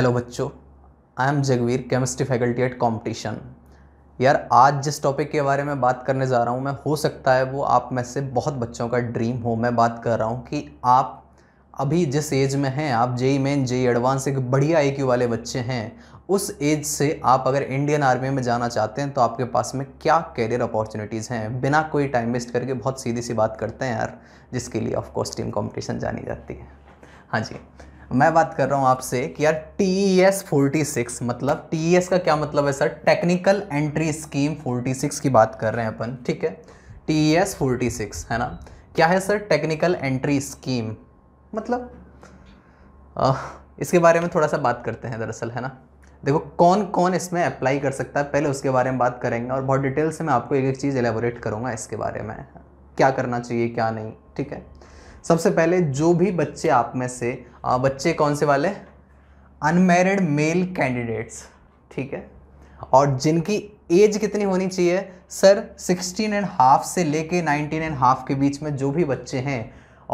Hello बच्चों I am Jagveer chemistry faculty at competition यार आज जिस टॉपिक के बारे में बात करने जा रहा हूँ मैं हो सकता है वो आप में से बहुत बच्चों का ड्रीम हो मैं बात कर रहा हूँ कि आप अभी जिस एज में हैं आप जेई मेन जेई एडवांस एक बढ़िया आई वाले बच्चे हैं उस एज से आप अगर इंडियन आर्मी में जाना चाहते हैं तो आपके पास में क्या कैरियर अपॉर्चुनिटीज़ हैं बिना कोई टाइम वेस्ट करके बहुत सीधी सी बात करते हैं यार जिसके लिए ऑफकोर्स टीम कॉम्पिटिशन जानी जाती है हाँ जी मैं बात कर रहा हूँ आपसे कि यार टी एस फोर्टी सिक्स मतलब टी एस का क्या मतलब है sir technical entry scheme forty six की बात कर रहे हैं अपन ठीक है टी एस फोर्टी सिक्स है ना क्या है सर टेक्निकल एंट्री स्कीम मतलब आ, इसके बारे में थोड़ा सा बात करते हैं दरअसल है ना देखो कौन कौन इसमें अप्लाई कर सकता है पहले उसके बारे में बात करेंगे और बहुत डिटेल से मैं आपको एक एक चीज़ एलेबोरेट करूँगा इसके बारे में क्या करना चाहिए क्या नहीं ठीक है सबसे पहले जो भी बच्चे आप में से आ, बच्चे कौन से वाले अनमेरिड मेल कैंडिडेट्स ठीक है और जिनकी एज कितनी होनी चाहिए सर सिक्सटीन एंड हाफ से लेके नाइनटीन एंड हाफ के बीच में जो भी बच्चे हैं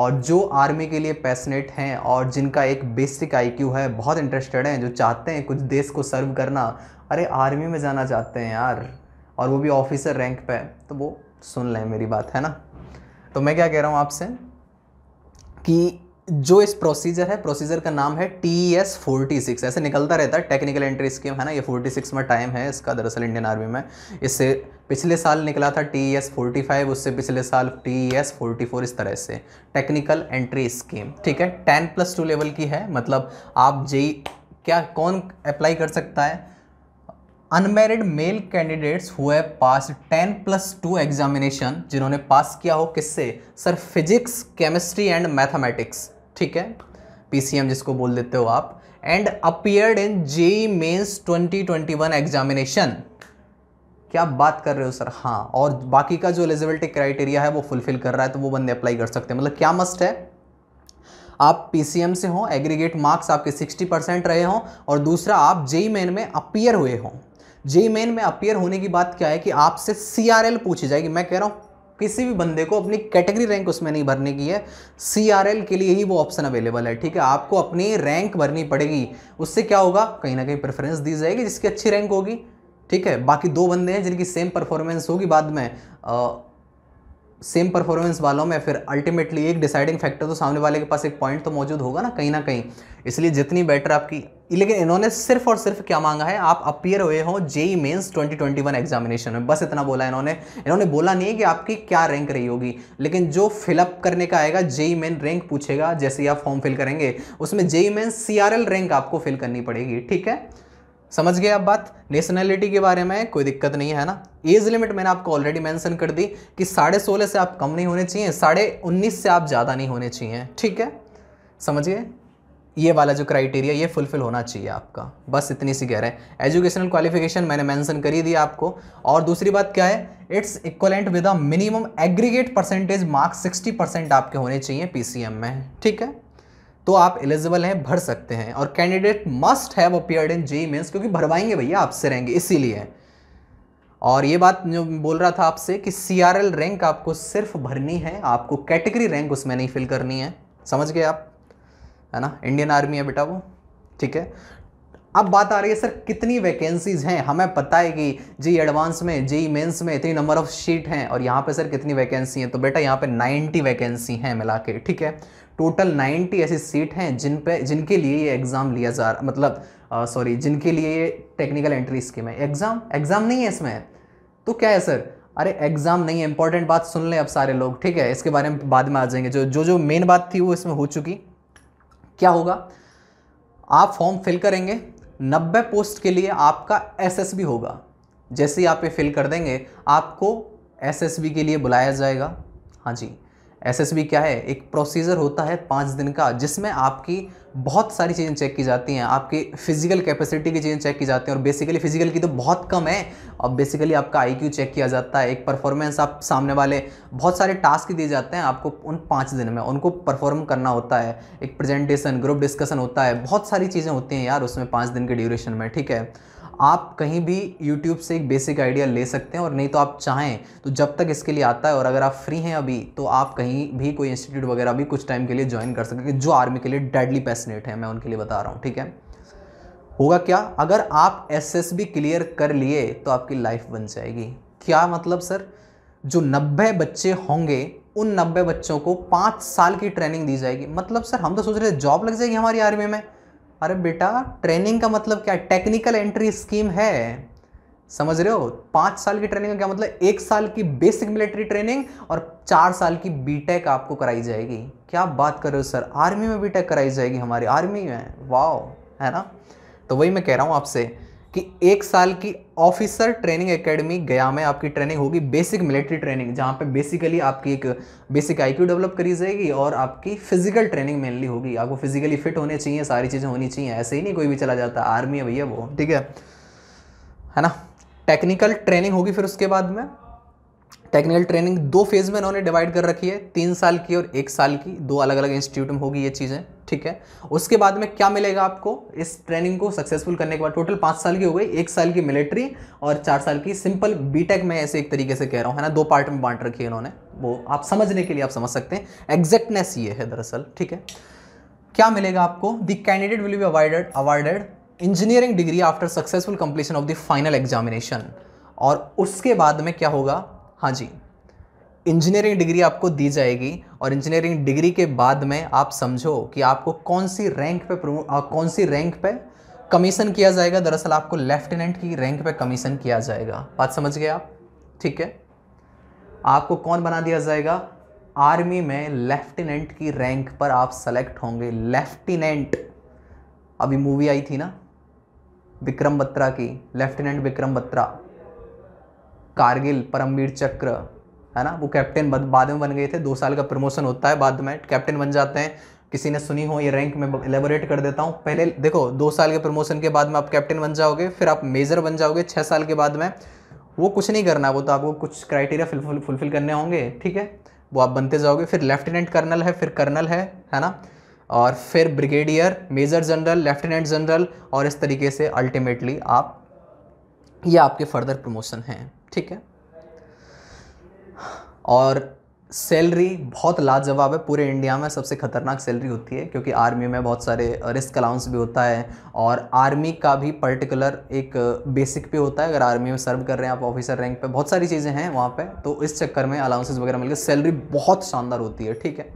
और जो आर्मी के लिए पैसनेट हैं और जिनका एक बेसिक आईक्यू है बहुत इंटरेस्टेड हैं जो चाहते हैं कुछ देश को सर्व करना अरे आर्मी में जाना चाहते हैं यार और वो भी ऑफिसर रैंक पे तो वो सुन लें मेरी बात है ना तो मैं क्या कह रहा हूँ आपसे कि जो इस प्रोसीजर है प्रोसीजर का नाम है टी एस फोर्टी सिक्स ऐसे निकलता रहता है टेक्निकल एंट्री स्कीम है ना ये फोर्टी सिक्स में टाइम है इसका दरअसल इंडियन आर्मी में इससे पिछले साल निकला था टी एस फोर्टी फाइव उससे पिछले साल टी एस फोर्टी फोर इस तरह से टेक्निकल एंट्री स्कीम ठीक है टेन प्लस टू लेवल की है मतलब आप जी क्या कौन अप्लाई कर सकता है अनमेरिड मेल कैंडिडेट्स हुए पास टेन प्लस टू एग्जामिनेशन जिन्होंने पास किया हो किससे sir physics chemistry and mathematics ठीक है पीसीएम जिसको बोल देते हो आप and appeared in JEE mains 2021 examination क्या बात कर रहे हो सर हाँ और बाकी का जो एलिजिबिलिटी क्राइटेरिया है वो फुलफिल कर रहा है तो वो बंदे अप्लाई कर सकते हैं मतलब क्या मस्ट है आप पी से हो एग्रीगेट मार्क्स आपके 60 परसेंट रहे हों और दूसरा आप जेई मेन में अपियर हुए हों जे मेन में अपियर होने की बात क्या है कि आपसे सी आर एल पूछी जाएगी मैं कह रहा हूँ किसी भी बंदे को अपनी कैटेगरी रैंक उसमें नहीं भरने की है सी आर एल के लिए ही वो ऑप्शन अवेलेबल है ठीक है आपको अपनी रैंक भरनी पड़ेगी उससे क्या होगा कहीं ना कहीं प्रेफरेंस दी जाएगी जिसकी अच्छी रैंक होगी ठीक है बाकी दो बंदे हैं जिनकी सेम परफॉर्मेंस होगी बाद में आ, सेम परफॉर्मेंस वालों में फिर अल्टीमेटली एक डिसाइडिंग फैक्टर तो सामने वाले के पास एक पॉइंट तो मौजूद होगा ना कहीं ना कहीं इसलिए जितनी बेटर आपकी लेकिन इन्होंने सिर्फ और सिर्फ क्या मांगा है आप अपियर हुए हो जेई मेंस 2021 एग्जामिनेशन में बस इतना बोला इन्होंने इन्होंने बोला नहीं है कि आपकी क्या रैंक रही होगी लेकिन जो फिलअप करने का आएगा जेई मेन रैंक पूछेगा जैसे आप फॉर्म फिल करेंगे उसमें जेई मेन सी रैंक आपको फिल करनी पड़ेगी ठीक है समझ गए आप बात नेशनैलिटी के बारे में कोई दिक्कत नहीं है ना एज लिमिट मैंने आपको ऑलरेडी मेंशन कर दी कि साढ़े सोलह से आप कम नहीं होने चाहिए साढ़े उन्नीस से आप ज़्यादा नहीं होने चाहिए ठीक है समझिए ये वाला जो क्राइटेरिया ये फुलफिल होना चाहिए आपका बस इतनी सी कह रहे हैं एजुकेशनल क्वालिफिकेशन मैंने मेंशन करी दी आपको और दूसरी बात क्या है it's equivalent with a minimum aggregate percentage marks 60 percent आपके होने चाहिए पीसीएम में ठीक है तो आप एलिजिबल हैं भर सकते हैं और candidate must have appeared in JEE mains क्योंकि भरवाएंगे भैया आपसे रहेंगे इसीलिए और ये बात जो बोल रहा था आपसे कि सी आर एल रैंक आपको सिर्फ भरनी है आपको कैटेगरी रैंक उसमें नहीं फिल करनी है समझ गए आप है ना इंडियन आर्मी है बेटा वो ठीक है अब बात आ रही है सर कितनी वैकेंसीज हैं हमें पता है कि जी एडवांस में जी मेंस में इतनी नंबर ऑफ शीट हैं और यहाँ पे सर कितनी वैकेंसी हैं तो बेटा यहाँ पे 90 वैकेंसी हैं मिला के ठीक है टोटल 90 ऐसी सीट हैं जिन पे जिनके लिए ये एग्ज़ाम लिया जा रहा मतलब सॉरी जिनके लिए ये टेक्निकल एंट्री स्कीम है एग्ज़ाम एग्ज़ाम नहीं है इसमें तो क्या है सर अरे एग्ज़ाम नहीं है इंपॉर्टेंट बात सुन लें अब सारे लोग ठीक है इसके बारे में बाद में आ जाएंगे जो जो जो मेन बात थी वो इसमें हो चुकी क्या होगा आप फॉर्म फिल करेंगे नब्बे पोस्ट के लिए आपका एस होगा जैसे ही आप ये फिल कर देंगे आपको एस के लिए बुलाया जाएगा हाँ जी एसएसबी क्या है एक प्रोसीजर होता है पाँच दिन का जिसमें आपकी बहुत सारी चीज़ें चेक की जाती हैं आपकी फिजिकल कैपेसिटी की चीज़ें चेक की जाती हैं और बेसिकली फिजिकल की तो बहुत कम है और बेसिकली आपका आईक्यू चेक किया जाता है एक परफॉर्मेंस आप सामने वाले बहुत सारे टास्क दिए जाते हैं आपको उन पाँच दिन में उनको परफॉर्म करना होता है एक प्रेजेंटेशन ग्रुप डिस्कशन होता है बहुत सारी चीज़ें होती हैं यार उसमें पाँच दिन के ड्यूरेशन में ठीक है आप कहीं भी यूट्यूब से एक बेसिक आइडिया ले सकते हैं और नहीं तो आप चाहें तो जब तक इसके लिए आता है और अगर आप फ्री हैं अभी तो आप कहीं भी कोई इंस्टीट्यूट वगैरह भी कुछ टाइम के लिए ज्वाइन कर सकते हैं जो आर्मी के लिए डेडली पैसनेट है मैं उनके लिए बता रहा हूँ ठीक है होगा क्या अगर आप एस क्लियर कर लिए तो आपकी लाइफ बन जाएगी क्या मतलब सर जो नब्बे बच्चे होंगे उन नब्बे बच्चों को पाँच साल की ट्रेनिंग दी जाएगी मतलब सर हम तो सोच रहे जॉब लग जाएगी हमारी आर्मी में अरे बेटा ट्रेनिंग का मतलब क्या टेक्निकल एंट्री स्कीम है समझ रहे हो पाँच साल की ट्रेनिंग का क्या मतलब एक साल की बेसिक मिलिट्री ट्रेनिंग और चार साल की बीटेक आपको कराई जाएगी क्या बात कर रहे हो सर आर्मी में बीटेक कराई जाएगी हमारी आर्मी में वाओ है ना तो वही मैं कह रहा हूँ आपसे कि एक साल की ऑफिसर ट्रेनिंग एकेडमी गया में आपकी ट्रेनिंग होगी बेसिक मिलिट्री ट्रेनिंग जहाँ पे बेसिकली आपकी एक बेसिक आईक्यू डेवलप करी जाएगी और आपकी फिजिकल ट्रेनिंग मेनली होगी आपको फिजिकली फिट होने चाहिए सारी चीज़ें होनी चाहिए ऐसे ही नहीं कोई भी चला जाता आर्मी है भैया वो ठीक है है ना टेक्निकल ट्रेनिंग होगी फिर उसके बाद में टेक्निकल ट्रेनिंग दो फेज़ में इन्होंने डिवाइड कर रखी है तीन साल की और एक साल की दो अलग अलग इंस्टीट्यूट में होगी ये चीज़ें ठीक है उसके बाद में क्या मिलेगा आपको इस ट्रेनिंग को सक्सेसफुल करने के बाद टोटल पाँच साल की हो गई एक साल की मिलिट्री और चार साल की सिंपल बीटेक में ऐसे एक तरीके से कह रहा हूँ है ना दो पार्ट में बांट रखी है इन्होंने वो आप समझने के लिए आप समझ सकते हैं एग्जैक्टनेस ये है दरअसल ठीक है क्या मिलेगा आपको the candidate will be awarded awarded engineering degree after successful completion of the final examination और उसके बाद में क्या होगा हाँ जी इंजीनियरिंग डिग्री आपको दी जाएगी और इंजीनियरिंग डिग्री के बाद में आप समझो कि आपको कौन सी रैंक पे प्रमो कौन सी रैंक पे कमीशन किया जाएगा दरअसल आपको लेफ्टिनेंट की रैंक पे कमीशन किया जाएगा बात समझ गए आप ठीक है आपको कौन बना दिया जाएगा आर्मी में लेफ्टिनेंट की रैंक पर आप सेलेक्ट होंगे लेफ्टिनेंट अभी मूवी आई थी ना विक्रम बत्रा की लेफ्टिनेंट विक्रम बत्रा कारगिल परमवीर चक्र है ना वो कैप्टन बाद में बन गए थे दो साल का प्रमोशन होता है बाद में कैप्टन बन जाते हैं किसी ने सुनी हो ये रैंक में एलेबोरेट कर देता हूँ पहले देखो दो साल के प्रमोशन के बाद में आप कैप्टन बन जाओगे फिर आप मेजर बन जाओगे छः साल के बाद में वो कुछ नहीं करना वो तो आपको कुछ क्राइटेरिया फुलफिल फुलफिल करने होंगे ठीक है वो आप बनते जाओगे फिर लेफ्टिनेंट कर्नल है फिर कर्नल है है ना और फिर brigadier major general lieutenant general और इस तरीके से अल्टीमेटली आप ये आपके फर्दर प्रमोशन हैं ठीक है और सैलरी बहुत लाजवाब है पूरे इंडिया में सबसे ख़तरनाक सैलरी होती है क्योंकि आर्मी में बहुत सारे रिस्क अलाउंस भी होता है और आर्मी का भी पर्टिकुलर एक बेसिक पे होता है अगर आर्मी में सर्व कर रहे हैं आप ऑफिसर रैंक पे बहुत सारी चीज़ें हैं वहाँ पे तो इस चक्कर में अलाउंसेस वगैरह मिलकर सैलरी बहुत शानदार होती है ठीक है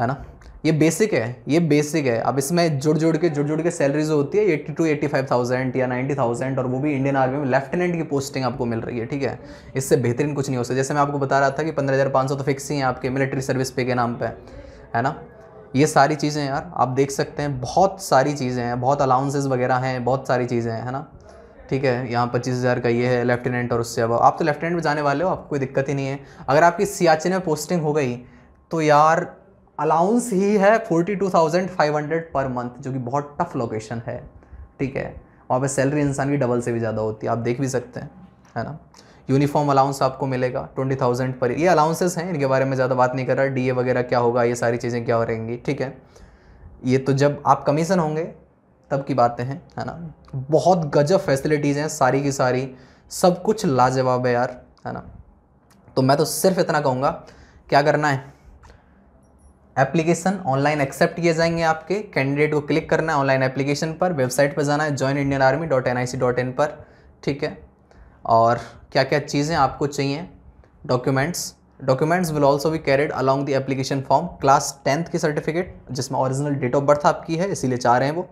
है ना ये बेसिक है ये बेसिक है अब इसमें जुड़ जुड़ के जुड़ जुड़ के सैलरीज होती है eighty two eighty five thousand या नाइन्टी थाउजेंड और वो भी इंडियन आर्मी में लेफ्टिनेंट की पोस्टिंग आपको मिल रही है ठीक है इससे बेहतरीन कुछ नहीं हो सकता जैसे मैं आपको बता रहा था कि पंद्रह हज़ार पाँच सौ तो फिक्स ही हैं आपके मिलिट्री सर्विस पे के नाम पर है ना ये सारी चीज़ें यार आप देख सकते हैं बहुत सारी चीज़ें हैं बहुत अलाउंसेज वगैरह हैं बहुत सारी चीज़ें हैं है ना ठीक है यहाँ पच्चीस हज़ार का ये है लेफ्टिनेंट और उससे अब आप तो लेफ्टिनेंट में जाने वाले हो आपको कोई दिक्कत ही नहीं है अगर आपकी सियाचिन में पोस्टिंग हो गई तो यार अलाउंस ही है 42,500 पर मंथ जो कि बहुत टफ लोकेशन है ठीक है वहाँ पे सैलरी इंसान की डबल से भी ज़्यादा होती है आप देख भी सकते हैं है ना यूनिफॉर्म अलाउंस आपको मिलेगा ट्वेंटी थाउजेंड पर ये अलाउंसेस हैं इनके बारे में ज़्यादा बात नहीं कर रहा डीए वगैरह क्या होगा ये सारी चीज़ें क्या हो रहेंगी ठीक है ये तो जब आप कमीशन होंगे तब की बातें हैं है ना बहुत गजब फैसिलिटीज़ हैं सारी की सारी सब कुछ लाजवाब है यार है ना तो मैं तो सिर्फ इतना कहूँगा क्या करना है एप्लीकेशन ऑनलाइन एक्सेप्ट किए जाएंगे आपके कैंडिडेट को क्लिक करना है ऑनलाइन एप्लीकेशन पर वेबसाइट पर जाना है join Indian army dot N I C dot in पर ठीक है और क्या क्या चीज़ें आपको चाहिए डॉक्यूमेंट्स डॉक्यूमेंट्स विल ऑल्सो भी carried along the application form class tenth की सर्टिफिकेट जिसमें ऑरिजिनल डेट ऑफ बर्थ आपकी है इसीलिए चाह रहे हैं वो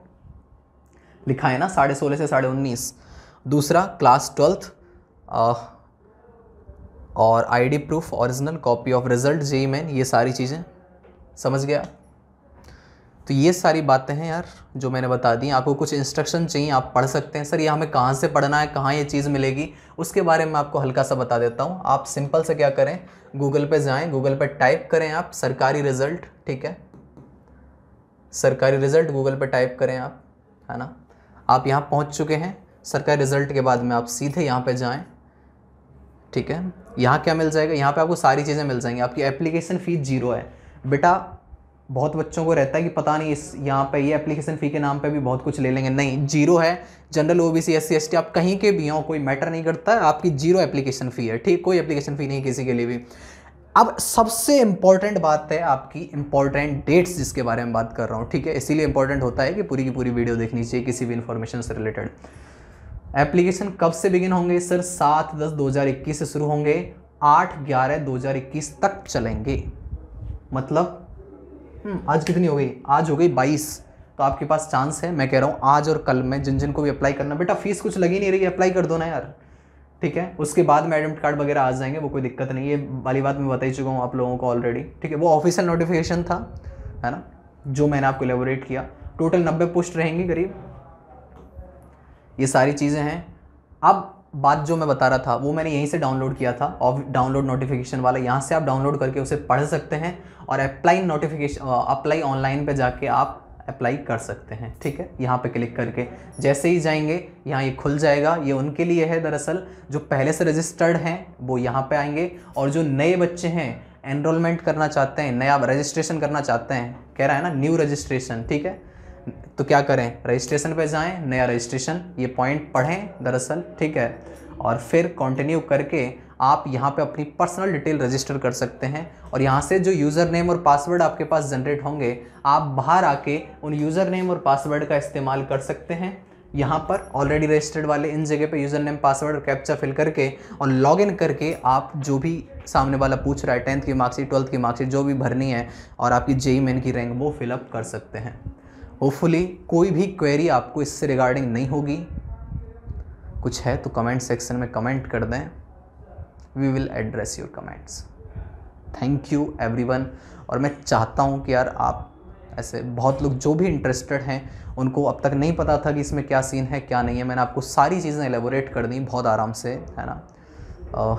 लिखा है ना साढ़े सोलह से साढ़े उन्नीस दूसरा क्लास ट्वेल्थ और ID proof original copy of result JEE main ये सारी चीज़ें समझ गया तो ये सारी बातें हैं यार जो मैंने बता दी आपको कुछ इंस्ट्रक्शन चाहिए आप पढ़ सकते हैं सर ये हमें कहाँ से पढ़ना है कहाँ ये चीज़ मिलेगी उसके बारे में आपको हल्का सा बता देता हूँ आप सिंपल से क्या करें गूगल पे जाएं गूगल पे टाइप करें आप सरकारी रिज़ल्ट ठीक है सरकारी रिज़ल्ट गूगल पे टाइप करें आप है ना आप यहाँ पहुँच चुके हैं सरकारी रिज़ल्ट के बाद में आप सीधे यहाँ पर जाएँ ठीक है यहाँ क्या मिल जाएगा यहाँ पर आपको सारी चीज़ें मिल जाएंगी आपकी एप्लीकेशन फ़ीस जीरो है बेटा बहुत बच्चों को रहता है कि पता नहीं इस यहाँ पे ये एप्लीकेशन फ़ी के नाम पे भी बहुत कुछ ले लेंगे नहीं जीरो है general O B C S C S T आप कहीं के भी हों कोई मैटर नहीं करता आपकी जीरो एप्लीकेशन फ़ी है ठीक कोई एप्लीकेशन फ़ी नहीं किसी के लिए भी अब सबसे इंपॉर्टेंट बात है आपकी इंपॉर्टेंट डेट्स जिसके बारे में बात कर रहा हूँ ठीक है इसीलिए इंपॉर्टेंट होता है कि पूरी की पूरी वीडियो देखनी चाहिए किसी भी इन्फॉर्मेशन से रिलेटेड एप्लीकेशन कब से बिगिन होंगे सर सात दस दो हज़ार इक्कीस से शुरू होंगे आठ ग्यारह दो हज़ार इक्कीस तक चलेंगे मतलब हम्म। आज कितनी हो गई आज हो गई बाईस तो आपके पास चांस है मैं कह रहा हूँ आज और कल में जिन जिन को भी अप्लाई करना बेटा फीस कुछ लगी नहीं रही अप्लाई कर दो ना यार ठीक है उसके बाद में एडमिट कार्ड वगैरह आ जाएंगे वो कोई दिक्कत नहीं ये वाली बात मैं बता ही चुका हूँ आप लोगों को ऑलरेडी ठीक है वो ऑफिशियल नोटिफिकेशन था है ना जो मैंने आपको एलेबोरेट किया टोटल नब्बे पोस्ट रहेंगी करीब ये सारी चीज़ें हैं अब बात जो मैं बता रहा था वो मैंने यहीं से डाउनलोड किया था और डाउनलोड नोटिफिकेशन वाला यहाँ से आप डाउनलोड करके उसे पढ़ सकते हैं और अप्लाई नोटिफिकेशन अप्लाई ऑनलाइन पे जाके आप अप्लाई कर सकते हैं ठीक है यहाँ पे क्लिक करके जैसे ही जाएंगे यहाँ ये खुल जाएगा ये उनके लिए है दरअसल जो पहले से रजिस्टर्ड हैं वो यहाँ पर आएंगे और जो नए बच्चे हैं एनरोलमेंट करना चाहते हैं नया रजिस्ट्रेशन करना चाहते हैं कह रहा है ना न्यू रजिस्ट्रेशन ठीक है तो क्या करें रजिस्ट्रेशन पे जाएं नया रजिस्ट्रेशन ये पॉइंट पढ़ें दरअसल ठीक है और फिर कंटिन्यू करके आप यहाँ पे अपनी पर्सनल डिटेल रजिस्टर कर सकते हैं और यहाँ से जो यूज़र नेम और पासवर्ड आपके पास जनरेट होंगे आप बाहर आके उन यूज़र नेम और पासवर्ड का इस्तेमाल कर सकते हैं यहाँ पर ऑलरेडी रजिस्टर्ड वाले इन जगह पे यूज़र नेम पासवर्ड और कैप्चा फिल करके और लॉगिन करके आप जो भी सामने वाला पूछ रहा है टेंथ की मार्कशीट ट्वेल्थ की मार्कशीट जो भी भरनी है और आपकी जेई मेन की रैंक वो फिलअप कर सकते हैं होपफुली कोई भी क्वेरी आपको इससे रिगार्डिंग नहीं होगी कुछ है तो कमेंट सेक्शन में कमेंट कर दें we will address your comments thank you everyone और मैं चाहता हूँ कि यार आप ऐसे बहुत लोग जो भी इंटरेस्टेड हैं उनको अब तक नहीं पता था कि इसमें क्या सीन है क्या नहीं है मैंने आपको सारी चीज़ें एलेबोरेट कर दी बहुत आराम से है ना uh,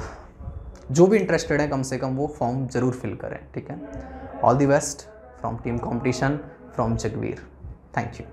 जो भी इंटरेस्टेड हैं कम से कम वो फॉर्म ज़रूर फिल करें ठीक है all the best from team competition from Jagveer Thank you.